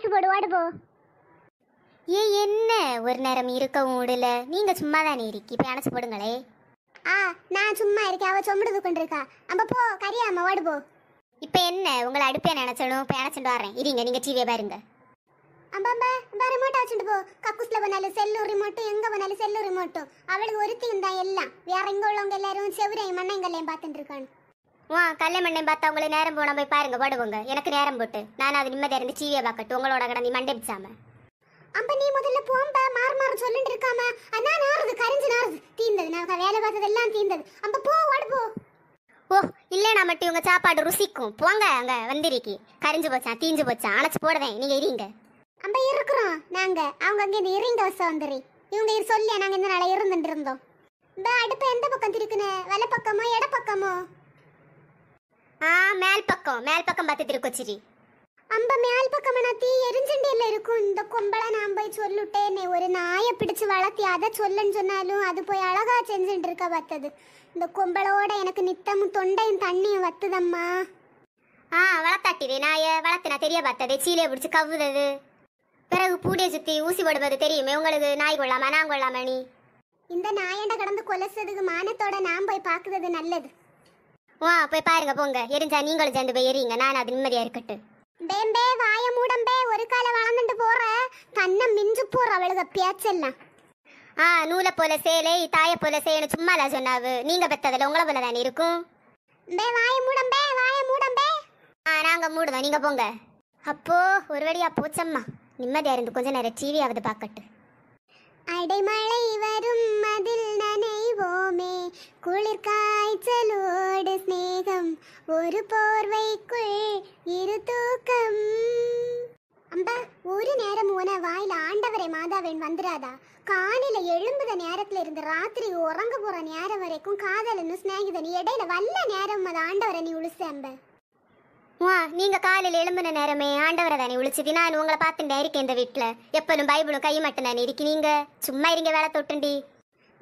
காசு போடுவாடு போ ஏ என்ன ஒரு நேரம் இருக்க விடல நீங்க சும்மா தானே இருக்கி இப்ப அணைச்சு போடுங்களே ஆ நான் சும்மா இருக்கேன் அவ சொம்பிடுது கொண்டிருக்கா இருக்கா போ கரியாம ஓடு போ இப்ப என்ன உங்களை அடுப்பே நினைச்சணும் இப்ப அணைச்சுட்டு வரேன் இருங்க நீங்க டிவியை பாருங்க அம்பாம்பா இந்த ரிமோட் வச்சுட்டு போ கக்கூஸ்ல போனாலும் செல்லும் ரிமோட்டும் எங்க போனாலும் செல்லும் ரிமோட்டும் அவளுக்கு ஒருத்தையும் தான் எல்லாம் வேற எங்க உள்ளவங்க எல்லாரும் செவ்வரையும் மண்ணங்கள்லையும் பாத்துட்டு இருக்கான்னு வா கல்யாணம் பார்த்தா உங்களை நேரம் போனால் போய் பாருங்க படுவோங்க எனக்கு நேரம் போட்டு நானும் அது நிம்மதியாக இருந்து டிவியை பார்க்கட்டும் உங்களோட கடந்து மண்டை பிச்சாம அப்ப நீ முதல்ல போம்ப மாறு மாறு சொல்லிட்டு இருக்காம அதான் நாறுது கரிஞ்சு நாறுது தீந்தது நான் வேலை பார்த்தது எல்லாம் தீந்தது அப்ப போ ஓடு போ ஓ இல்லைனா மட்டும் இவங்க சாப்பாடு ருசிக்கும் போங்க அங்க வந்திருக்கி கரிஞ்சு போச்சான் தீஞ்சு போச்சான் அணைச்சு போடுவேன் நீங்க இருங்க நம்ம இருக்கிறோம் நாங்க அவங்க அங்கே இருந்து இறங்கி வருஷம் வந்துரு இவங்க சொல்லியா நாங்க இந்த நாளை இருந்துட்டு இருந்தோம் இந்த அடுப்பு எந்த பக்கம் திருக்குன்னு வலை பக்கமோ எட பக்கமோ ஆ மேல் பக்கம் மேல் பக்கம் ಮೇಲ್ ಪಕ್ಕ ಮತ್ತೆ ತಿರುಕೊಚಿರಿ അമ്പ தீ എരിഞ്ചണ്ടിയല്ലേ இருக்கும் இந்த കൊമ്പള நான் போய் சொல்லுட்டேனே ஒரு நாயை பிடிச்சு வளர்த்தி அதை சொல்லுன்னு சொன்னாலும் அது போய் அழகா செஞ்சுட்டு இருக்க வத்தது இந்த கொம்பளோட எனக்கு நித்தமும் தொண்டையும் தண்ணியும் வத்துதம்மா ஆ வளர்த்தாட்டிதே நாய வளர்த்து நான் தெரிய பார்த்தது சீலையை பிடிச்சி கவ்வுதது பிறகு பூடியை சுற்றி ஊசி போடுவது தெரியுமே உங்களுக்கு நாய் கொள்ளாமா நான் கொள்ளாமணி இந்த நாயண்ட கடந்து கொலசதுக்கு மானத்தோட நான் போய் பார்க்குறது நல்லது வா போய் பாருங்க போங்க எரிஞ்சா நீங்களும் சேர்ந்து போய் எரியுங்க நான் அது நிம்மதியா இருக்கட்டும் பேம்பே வாய மூடம்பே ஒரு கால வளர்ந்துட்டு போற தன்ன மிஞ்சு போற அவளுக பேச்செல்லாம் ஆ நூல போல சேலை தாய போல சேனு சும்மாலா சொன்னாவு நீங்க பெத்ததில்ல உங்களை போல தானே இருக்கும் பே வாய மூடம்பே வாய மூடம்பே ஆ நாங்க மூடுவோம் நீங்க போங்க அப்போ ஒரு வழியா போச்சம்மா நிம்மதியா இருந்து கொஞ்ச நேரம் டிவி ஆவது பார்க்கட்டு அடைமழை ஒரு போர்வைக்குள் இரு தூக்கம் அம்பா ஒரு நேரம் உன வாயில ஆண்டவரை மாதாவேன் வந்துடாதா காலையில எழும்புத நேரத்துல இருந்து ராத்திரி உறங்க போற நேரம் வரைக்கும் காதலன்னு ஸ்நேகிதன் இடையில வல்ல நேரம் அது ஆண்டவரை நீ அம்ப வா நீங்க காலையில எழும்புன நேரமே ஆண்டவரை தானே உளிச்சது நான் உங்களை பார்த்துட்டே இருக்கேன் இந்த வீட்டுல எப்பலும் பைபிளும் கை மட்டும் தானே இருக்கு நீங்க சும்மா இருங்க வேலை தொட்டுண்டி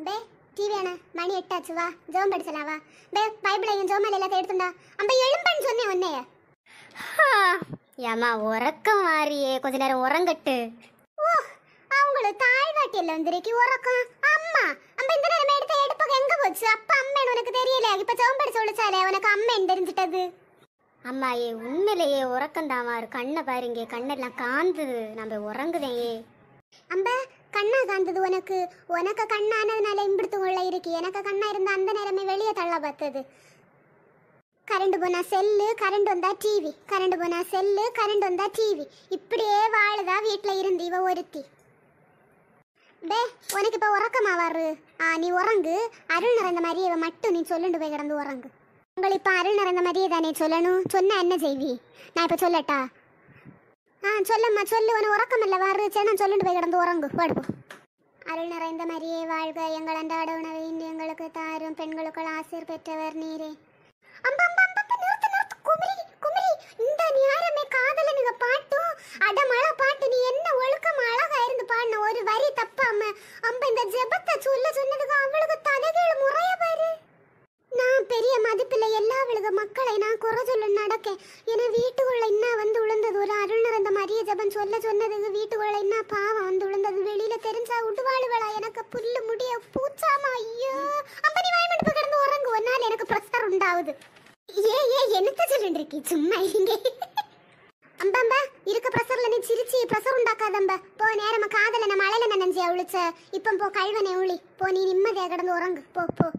பே சீவியானா மணி எட்டாச்சு வா ஜோம் படிச்சலா வா பே பைபிளையும் ஜோமல் எல்லாத்தையும் எடுத்துண்டா அம்ப எழும்பன்னு சொன்னேன் ஒன்னைய ஏமா உறக்கம் மாறியே கொஞ்ச நேரம் உறங்கட்டு ஓ அவங்கள தாழ்வாட்டியில் வந்திருக்கு உறக்கம் அம்மா அம்ப இந்த நேரம் எடுத்த எடுப்பக எங்க போச்சு அப்பா அம்மேன்னு உனக்கு தெரியல இப்ப ஜோம் படிச்சு ஒழிச்சாலே உனக்கு அம்மேன்னு தெரிஞ்சிட்டது அம்மாயே உண்மையிலேயே உறக்கம் தாமாரு கண்ணை பாருங்க கண்ணெல்லாம் காந்துது நம்ம உறங்குதேயே அம்ப கண்ணா காந்தது உனக்கு உனக்கு கண்ணானதுனால உள்ள இருக்கு எனக்கு கண்ணா இருந்த அந்த நேரமே வெளியே தள்ள பார்த்தது கரண்ட் போனா செல்லு கரண்ட் வந்தா டிவி கரண்ட் போனா செல்லு கரண்ட் வந்தா டிவி இப்படியே வாழுதா வீட்டில் இருந்து இவ ஒருத்தி டே உனக்கு இப்போ உறக்கமா வரு ஆ நீ உறங்கு அருள் நிறைந்த மாதிரி இவன் மட்டும் நீ சொல்லுண்டு போய் கிடந்து உறங்கு உங்களை இப்போ அருள் நிறைந்த மாதிரியே தானே சொல்லணும் சொன்னா என்ன செய்வி நான் இப்போ சொல்லட்டா ആ ചൊല്ലമ്മ ചൊല്ലുവന് ഉറക്കമല്ല വേറെ ചേട്ടൻ ചൊല്ലിട്ട് പോയി കിടന്ന് ഉറങ്ങു കുഴപ്പം அருள் நிறைந்த மரியே வாழ்க எங்கள் அன்றாட உணவையும் எங்களுக்கு தாரும் பெண்களுக்குள் ஆசிர் பெற்றவர் நீரே அம்பா அம்பா அம்பா நிறுத்து நிறுத்து குமரி குமரி இந்த நேரமே காதலனுங்க பாட்டும் அடமழ பாட்டு நீ என்ன ஒழுக்கம் அழகா இருந்து பாடின ஒரு வரி தப்பாம அம்ப மக்களை நான் குறை சொல்ல நடக்கேன் சொல்ல சொன்னதுக்கு வீட்டுக்குள்ள என்ன பாவம் வந்து விழுந்தது வெளியில தெரிஞ்சா விடுவாளுவளா எனக்கு புல்லு முடிய பூச்சாமா ஐயோ அம்பனி வாய் மட்டும் கிடந்து உறங்குவனால எனக்கு பிரஷர் உண்டாகுது ஏ ஏ என்னத்த சொல்லிருக்கி சும்மா இல்லைங்க அம்பாம்பா இருக்க பிரஷர்ல நீ சிரிச்சு பிரஷர் உண்டாக்காதம்ப போ நேரமா காதல நான் மழையில நினைஞ்சு அவளிச்ச இப்போ போ கழுவனே உளி போ நீ நிம்மதியா கிடந்து உறங்கு போ போ